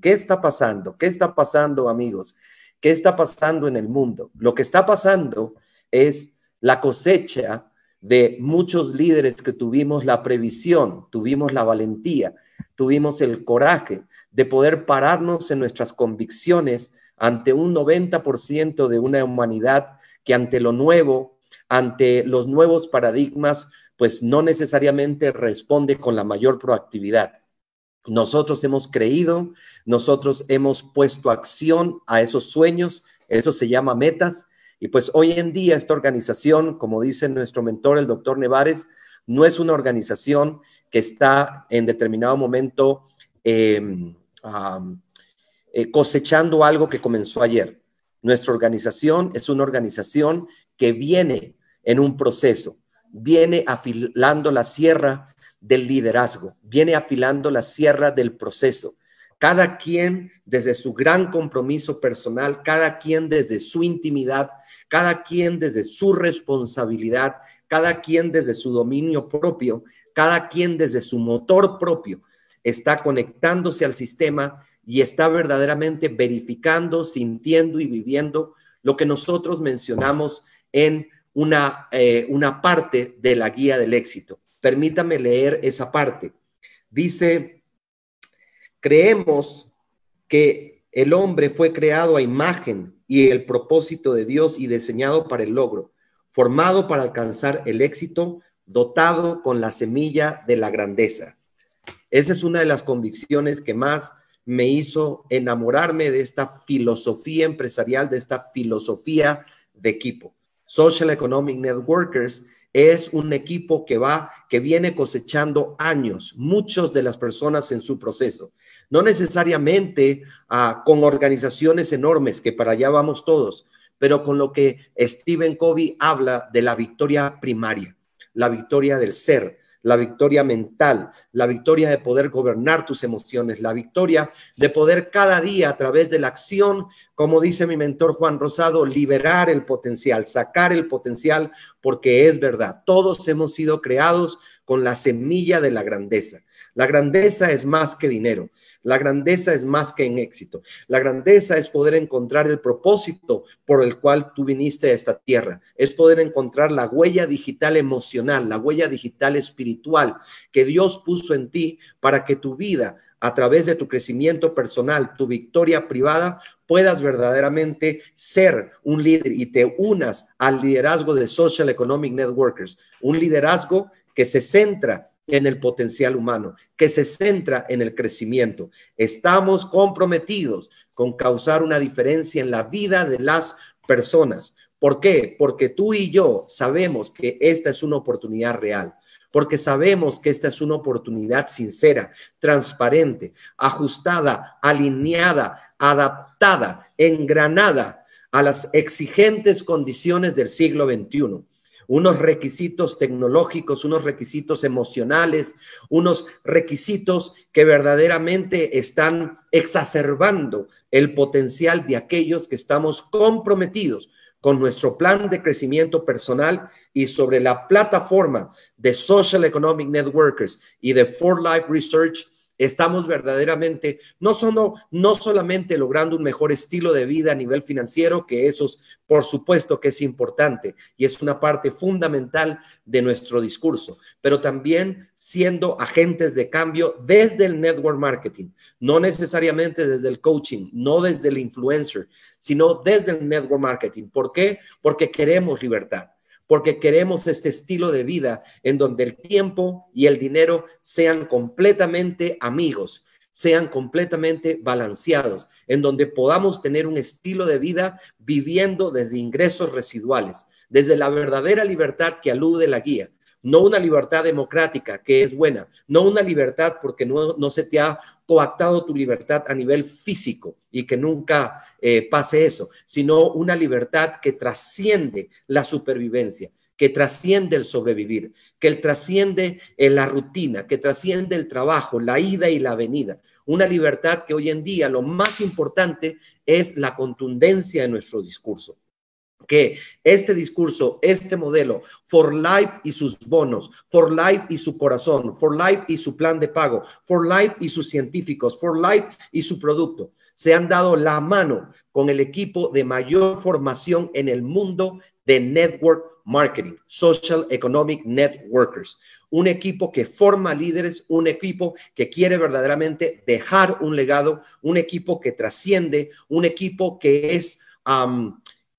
¿Qué está pasando? ¿Qué está pasando, amigos? ¿Qué está pasando en el mundo? Lo que está pasando es la cosecha de muchos líderes que tuvimos la previsión, tuvimos la valentía, tuvimos el coraje de poder pararnos en nuestras convicciones ante un 90% de una humanidad que ante lo nuevo, ante los nuevos paradigmas, pues no necesariamente responde con la mayor proactividad. Nosotros hemos creído, nosotros hemos puesto acción a esos sueños, eso se llama metas. Y pues hoy en día esta organización, como dice nuestro mentor, el doctor Nevares, no es una organización que está en determinado momento em, eh, cosechando algo que comenzó ayer. Nuestra organización es una organización que viene en un proceso, viene afilando la sierra del liderazgo, viene afilando la sierra del proceso. Cada quien desde su gran compromiso personal, cada quien desde su intimidad, cada quien desde su responsabilidad, cada quien desde su dominio propio, cada quien desde su motor propio, está conectándose al sistema y está verdaderamente verificando, sintiendo y viviendo lo que nosotros mencionamos en una, eh, una parte de la guía del éxito. Permítame leer esa parte. Dice, creemos que el hombre fue creado a imagen y el propósito de Dios y diseñado para el logro, formado para alcanzar el éxito, dotado con la semilla de la grandeza. Esa es una de las convicciones que más me hizo enamorarme de esta filosofía empresarial, de esta filosofía de equipo. Social Economic Networkers es un equipo que va, que viene cosechando años, muchos de las personas en su proceso. No necesariamente ah, con organizaciones enormes, que para allá vamos todos, pero con lo que Stephen Covey habla de la victoria primaria, la victoria del ser, la victoria mental, la victoria de poder gobernar tus emociones, la victoria de poder cada día a través de la acción, como dice mi mentor Juan Rosado, liberar el potencial, sacar el potencial, porque es verdad, todos hemos sido creados con la semilla de la grandeza. La grandeza es más que dinero, la grandeza es más que en éxito, la grandeza es poder encontrar el propósito por el cual tú viniste a esta tierra, es poder encontrar la huella digital emocional, la huella digital espiritual que Dios puso en ti para que tu vida a través de tu crecimiento personal, tu victoria privada, puedas verdaderamente ser un líder y te unas al liderazgo de Social Economic Networkers, un liderazgo que se centra en el potencial humano, que se centra en el crecimiento. Estamos comprometidos con causar una diferencia en la vida de las personas. ¿Por qué? Porque tú y yo sabemos que esta es una oportunidad real, porque sabemos que esta es una oportunidad sincera, transparente, ajustada, alineada, adaptada, engranada a las exigentes condiciones del siglo XXI unos requisitos tecnológicos, unos requisitos emocionales, unos requisitos que verdaderamente están exacerbando el potencial de aquellos que estamos comprometidos con nuestro plan de crecimiento personal y sobre la plataforma de Social Economic Networkers y de For Life Research estamos verdaderamente no, solo, no solamente logrando un mejor estilo de vida a nivel financiero, que eso por supuesto que es importante y es una parte fundamental de nuestro discurso, pero también siendo agentes de cambio desde el network marketing, no necesariamente desde el coaching, no desde el influencer, sino desde el network marketing. ¿Por qué? Porque queremos libertad porque queremos este estilo de vida en donde el tiempo y el dinero sean completamente amigos, sean completamente balanceados, en donde podamos tener un estilo de vida viviendo desde ingresos residuales, desde la verdadera libertad que alude la guía, no una libertad democrática, que es buena, no una libertad porque no, se te ha coactado tu libertad a nivel físico y que nunca eh, pase eso, sino una libertad que trasciende la supervivencia que trasciende el sobrevivir, que trasciende eh, la rutina, que trasciende el trabajo, la ida y la venida. Una libertad que hoy en día lo más importante es la contundencia de nuestro discurso que este discurso, este modelo, For Life y sus bonos, For Life y su corazón, For Life y su plan de pago, For Life y sus científicos, For Life y su producto, se han dado la mano con el equipo de mayor formación en el mundo de Network Marketing, Social Economic Networkers, un equipo que forma líderes, un equipo que quiere verdaderamente dejar un legado, un equipo que trasciende, un equipo que es...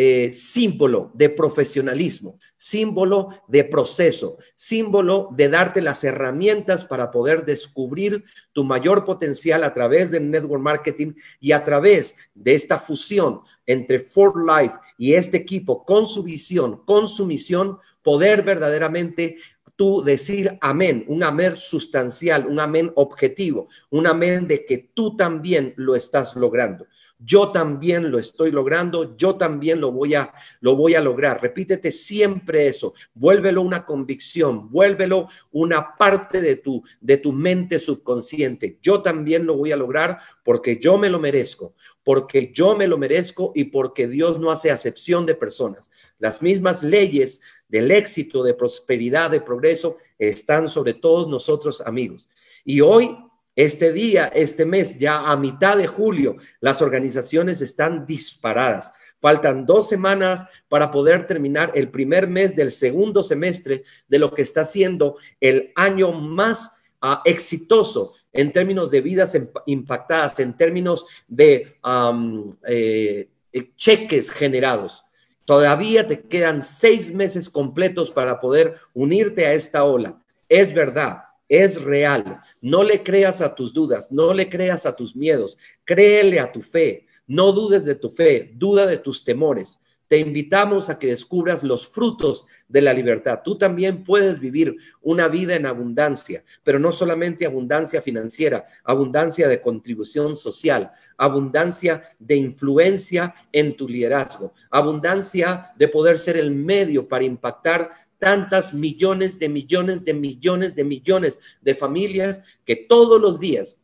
Eh, símbolo de profesionalismo, símbolo de proceso, símbolo de darte las herramientas para poder descubrir tu mayor potencial a través del network marketing y a través de esta fusión entre For Life y este equipo con su visión, con su misión, poder verdaderamente tú decir amén, un amén sustancial, un amén objetivo, un amén de que tú también lo estás logrando yo también lo estoy logrando, yo también lo voy a, lo voy a lograr. Repítete siempre eso, vuélvelo una convicción, vuélvelo una parte de tu, de tu mente subconsciente. Yo también lo voy a lograr porque yo me lo merezco, porque yo me lo merezco y porque Dios no hace acepción de personas. Las mismas leyes del éxito, de prosperidad, de progreso, están sobre todos nosotros amigos. Y hoy este día, este mes, ya a mitad de julio, las organizaciones están disparadas. Faltan dos semanas para poder terminar el primer mes del segundo semestre de lo que está siendo el año más ah, exitoso en términos de vidas em-, impactadas, en términos de eh, eh, cheques generados. Todavía te quedan seis meses completos para poder unirte a esta ola. Es verdad, es real. No le creas a tus dudas, no le creas a tus miedos, créele a tu fe, no dudes de tu fe, duda de tus temores. Te invitamos a que descubras los frutos de la libertad. Tú también puedes vivir una vida en abundancia, pero no solamente abundancia financiera, abundancia de contribución social, abundancia de influencia en tu liderazgo, abundancia de poder ser el medio para impactar tantas millones de millones de millones de millones de familias que todos los días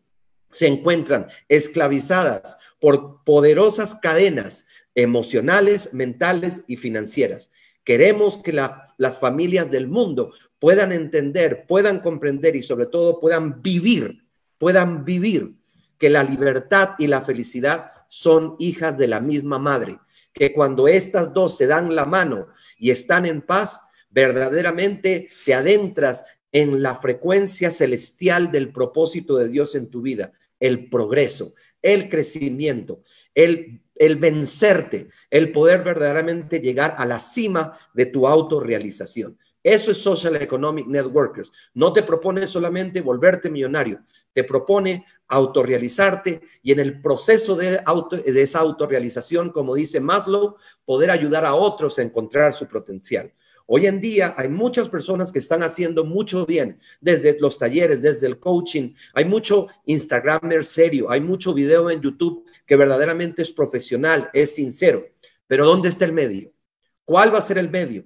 se encuentran esclavizadas por poderosas cadenas emocionales, mentales y financieras. Queremos que las familias del mundo puedan entender, puedan comprender y sobre todo puedan vivir, puedan vivir que la libertad y la felicidad son hijas de la misma madre, que cuando estas dos se dan la mano y están en paz, verdaderamente te adentras en la frecuencia celestial del propósito de Dios en tu vida, el progreso, el crecimiento, el, vencerte, el poder verdaderamente llegar a la cima de tu autorrealización. Eso es Social Economic Networkers. No te propone solamente volverte millonario, te propone autorrealizarte y en el proceso de, de esa autorrealización, como dice Maslow, poder ayudar a otros a encontrar su potencial. Hoy en día hay muchas personas que están haciendo mucho bien, desde los talleres, desde el coaching, hay mucho Instagramer serio, hay mucho video en YouTube que verdaderamente es profesional, es sincero. Pero ¿dónde está el medio? ¿Cuál va a ser el medio?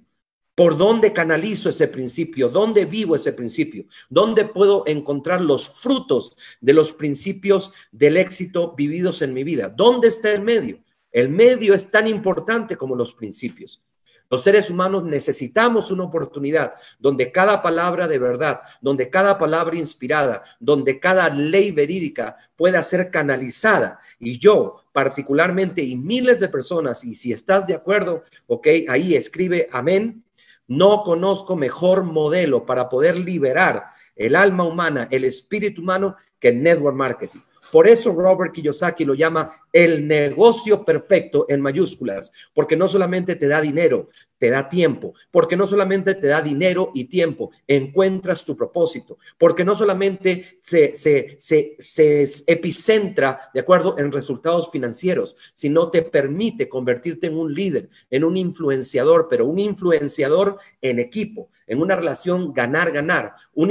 ¿Por dónde canalizo ese principio? ¿Dónde vivo ese principio? ¿Dónde puedo encontrar los frutos de los principios del éxito vividos en mi vida? ¿Dónde está el medio? El medio es tan importante como los principios. Los seres humanos necesitamos una oportunidad donde cada palabra de verdad, donde cada palabra inspirada, donde cada ley verídica pueda ser canalizada. Y yo particularmente y miles de personas, y si estás de acuerdo, ok, ahí escribe amén. No conozco mejor modelo para poder liberar el alma humana, el espíritu humano que el network marketing. Por eso Robert Kiyosaki lo llama el negocio perfecto en mayúsculas, porque no solamente te da dinero, te da tiempo, porque no solamente te da dinero y tiempo, encuentras tu propósito, porque no solamente se, se, se, se epicentra, de acuerdo, en resultados financieros, sino te permite convertirte en un líder, en un influenciador, pero un influenciador en equipo, en una relación ganar-ganar, un,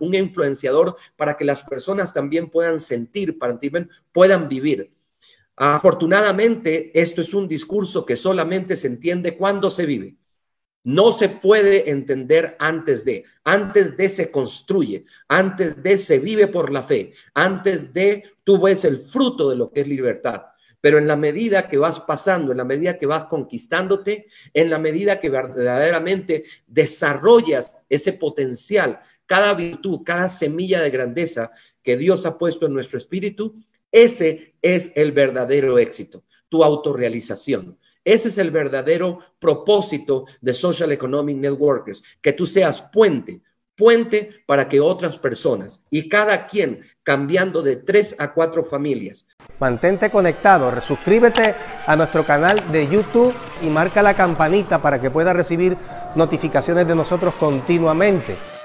un influenciador para que las personas también puedan sentir, para que puedan vivir. Afortunadamente, esto es un discurso que solamente se entiende cuando se vive. No se puede entender antes de, antes de se construye, antes de se vive por la fe, antes de tú ves el fruto de lo que es libertad. Pero en la medida que vas pasando, en la medida que vas conquistándote, en la medida que verdaderamente desarrollas ese potencial, cada virtud, cada semilla de grandeza que Dios ha puesto en nuestro espíritu, ese es el verdadero éxito, tu autorrealización. Ese es el verdadero propósito de Social Economic Networkers, que tú seas puente, puente para que otras personas y cada quien cambiando de tres a cuatro familias. Mantente conectado, suscríbete a nuestro canal de YouTube y marca la campanita para que puedas recibir notificaciones de nosotros continuamente.